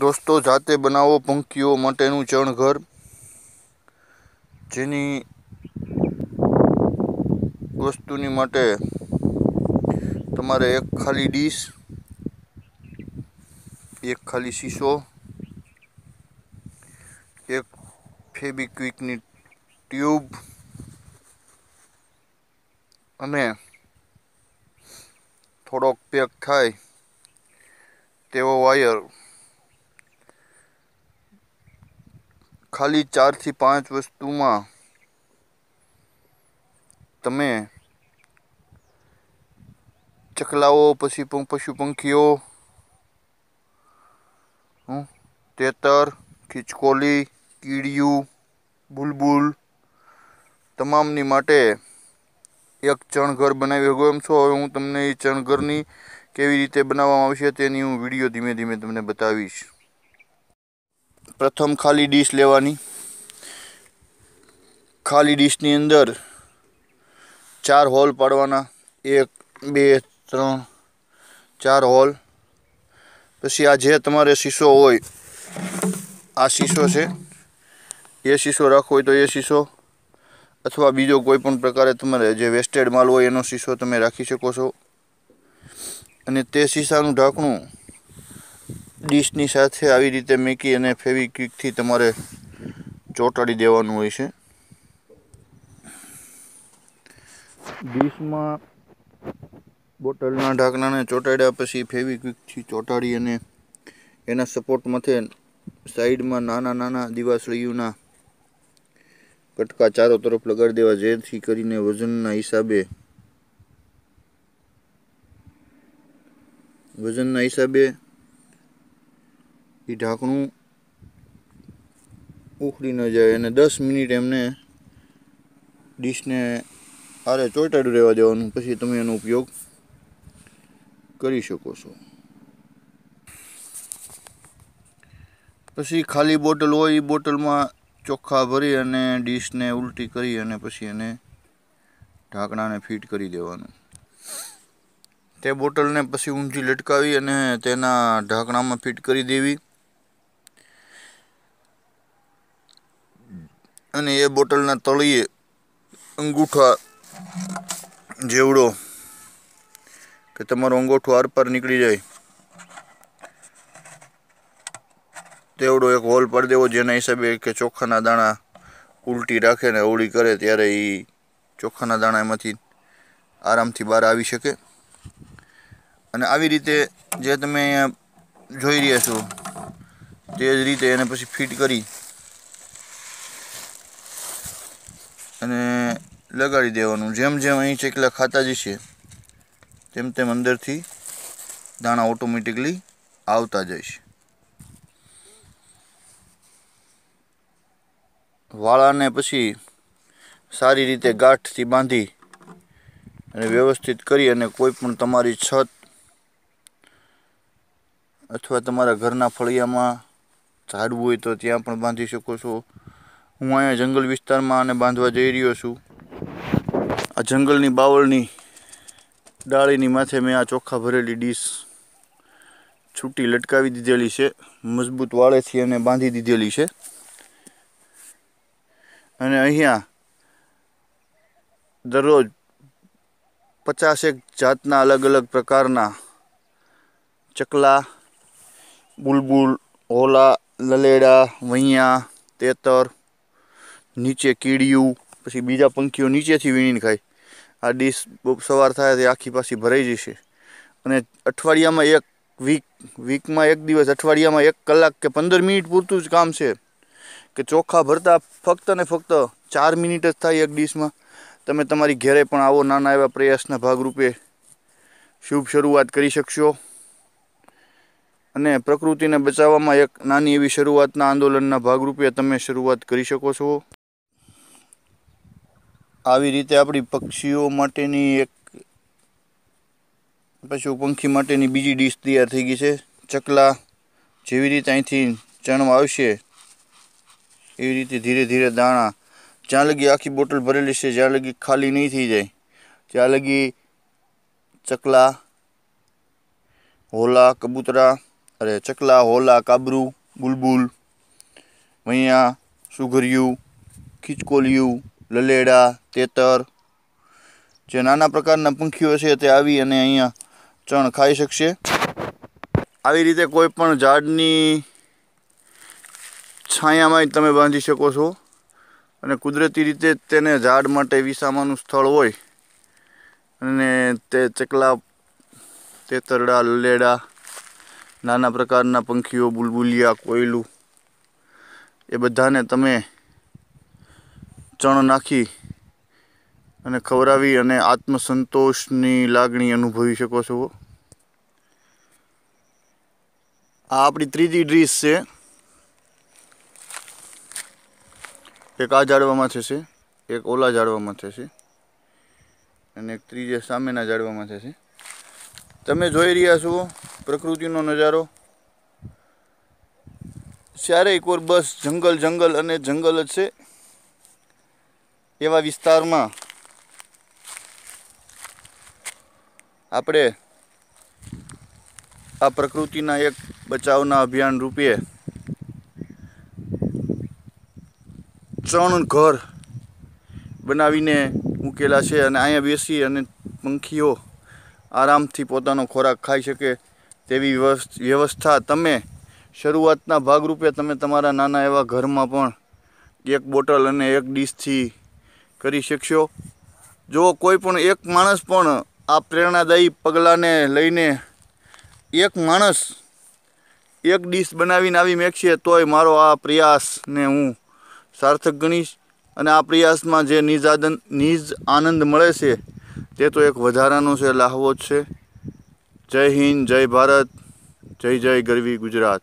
દોસ્તો જાતે બનાવો પંખીઓ માટેનું ચણઘર જેની વસ્તુની માટે તમારે એક ખાલી ડીશ એક ખાલી શીશો એક ફેબિક્વિકની ટ્યુબ અને થોડોક પેક થાય તેવો વાયર ખાલી ચારથી પાંચ વસ્તુમાં તમે ચકલાઓ પછી પશુ પંખીઓ તેતર ખીચકોલી કીડિયું બુલબુલ તમામની માટે એક ચણઘર બનાવી શકો એમ છો હવે હું તમને એ ચણઘરની કેવી રીતે બનાવવામાં આવશે તેની હું વિડીયો ધીમે ધીમે તમને બતાવીશ પ્રથમ ખાલી ડીશ લેવાની ખાલી ડીશની અંદર ચાર હોલ પાડવાના એક બે ત્રણ ચાર હોલ પછી આ જે તમારે શીશો હોય આ શીશો છે એ શીશો રાખવો હોય તો એ શીશો અથવા બીજો કોઈપણ પ્રકારે તમારે જે વેસ્ટેડ માલ હોય એનો શીશો તમે રાખી શકો છો અને તે શીશાનું ઢાંકણું ડીશની સાથે આવી રીતે મૂકી અને ફેવિક્વિકથી તમારે ચોંટાડી દેવાનું હોય છે ડીશમાં બોટલના ઢાંકણાને ચોંટાડ્યા પછી ફેવિક્વિકથી ચોંટાડી અને એના સપોર્ટ સપોર્ટમાંથી સાઈડમાં નાના નાના દિવાસળીઓના કટકા ચારો તરફ લગાડી દેવા જેથી કરીને વજનના હિસાબે વજનના હિસાબે એ ઢાંકણું ઉખડી ન જાય અને દસ મિનિટ એમને ડીશને આરે ચોટાડું રહેવા દેવાનું પછી તમે એનો ઉપયોગ કરી શકો છો પછી ખાલી બોટલ હોય એ બોટલમાં ચોખ્ખા ભરી અને ડીશને ઉલટી કરી અને પછી એને ઢાંકણાને ફિટ કરી દેવાનું તે બોટલને પછી ઊંચી લટકાવી અને તેના ઢાંકણામાં ફિટ કરી દેવી અને એ બોટલના તળીએ અંગૂઠા જેવડો કે તમારો અંગોઠો આરપાર નીકળી જાય તેવડો એક હોલ પડી દેવો જેના હિસાબે કે ચોખાના દાણા ઉલટી રાખે ને ઓળી કરે ત્યારે એ ચોખાના દાણા એમાંથી આરામથી બહાર આવી શકે અને આવી રીતે જે તમે અહીંયા જોઈ રહ્યા છો તે જ રીતે એને પછી ફિટ કરી અને લગાડી દેવાનું જેમ જેમ અહીં ચેકલા ખાતા જશે તેમ તેમ અંદરથી દાણા ઓટોમેટિકલી આવતા જશે વાળાને પછી સારી રીતે ગાંઠથી બાંધી અને વ્યવસ્થિત કરી અને કોઈ પણ તમારી છત અથવા તમારા ઘરના ફળિયામાં ઝાડવું હોય તો ત્યાં પણ બાંધી શકો છો હું અહીંયા જંગલ વિસ્તારમાં આને બાંધવા જઈ રહ્યો છું આ જંગલની બાવળની ડાળીની માથે મેં આ ચોખ્ખા ભરેલી ડીશ છૂટી લટકાવી દીધેલી છે મજબૂત વાળેથી એને બાંધી દીધેલી છે અને અહીંયા દરરોજ પચાસેક જાતના અલગ અલગ પ્રકારના ચકલા બુલબુલ હોલા લલેડા વૈયા તેતર નીચે કીડિયું પછી બીજા પંખીઓ નીચેથી વીણીને ખાય આ ડીશ સવાર થાય તે આખી પાછી ભરાઈ જશે અને અઠવાડિયામાં એક વીક વીકમાં એક દિવસ અઠવાડિયામાં એક કલાક કે પંદર મિનિટ પૂરતું જ કામ છે કે ચોખા ભરતા ફક્ત ને ફક્ત ચાર મિનિટ જ થાય એક ડીશમાં તમે તમારી ઘેરે પણ આવો નાના એવા પ્રયાસના ભાગરૂપે શુભ શરૂઆત કરી શકશો અને પ્રકૃતિને બચાવવામાં એક નાની એવી શરૂઆતના આંદોલનના ભાગરૂપે તમે શરૂઆત કરી શકો છો આવી રીતે આપણી પક્ષીઓ માટેની એક પશુ પંખી માટેની બીજી ડીશ તૈયાર થઈ ગઈ છે ચકલા જેવી રીતે અહીંથી ચણવા આવશે એવી રીતે ધીરે ધીરે દાણા જ્યાં લગી આખી બોટલ ભરેલી છે જ્યાં લગી ખાલી નહીં થઈ જાય ત્યાં લગી ચકલા હોલા કબૂતરા અરે ચકલા હોલા કાબરું બુલબુલ વૈયા સુઘરિયું ખીચકોલિયું લલેડા તેતર જે નાના પ્રકારના પંખીઓ છે તે આવી અને અહીંયા ચણ ખાઈ શકશે આવી રીતે કોઈ પણ ઝાડની છાયામાં તમે બાંધી શકો છો અને કુદરતી રીતે તેને ઝાડ માટે વિસામાનું સ્થળ હોય અને તે ચકલા તેતરડા લલેડા નાના પ્રકારના પંખીઓ બુલબુલિયા કોયલું એ બધાને તમે ચણ નાખી અને ખવડાવી અને આત્મસંતોષની લાગણી અનુભવી શકો છો આ આપણી ત્રીજી ડ્રીસ છે એક આ ઝાડવામાં થશે એક ઓલા ઝાડવામાં થશે અને એક ત્રીજે સામેના ઝાડવામાં થશે તમે જોઈ રહ્યા છો પ્રકૃતિનો નજારો ચારેય કોર બસ જંગલ જંગલ અને જંગલ જ છે એવા વિસ્તારમાં આપણે આ પ્રકૃતિના એક બચાવના અભિયાન રૂપે ત્રણ ઘર બનાવીને મૂકેલા છે અને અહીંયા બેસી અને પંખીઓ આરામથી પોતાનો ખોરાક ખાઈ શકે તેવી વ્યવસ્થા તમે શરૂઆતના ભાગરૂપે તમે તમારા નાના એવા ઘરમાં પણ એક બોટલ અને એક ડીશથી કરી શકશો જો કોઈ પણ એક માણસ પણ આ પ્રેરણાદાયી પગલાંને લઈને એક માણસ એક ડીશ બનાવીને આવી મેકશે તોય મારો આ પ્રયાસને હું સાર્થક ગણીશ અને આ પ્રયાસમાં જે નિજાદન નિજ આનંદ મળે છે તે તો એક વધારાનો છે લાહવો જ છે જય હિન્દ જય ભારત જય જય ગરવી ગુજરાત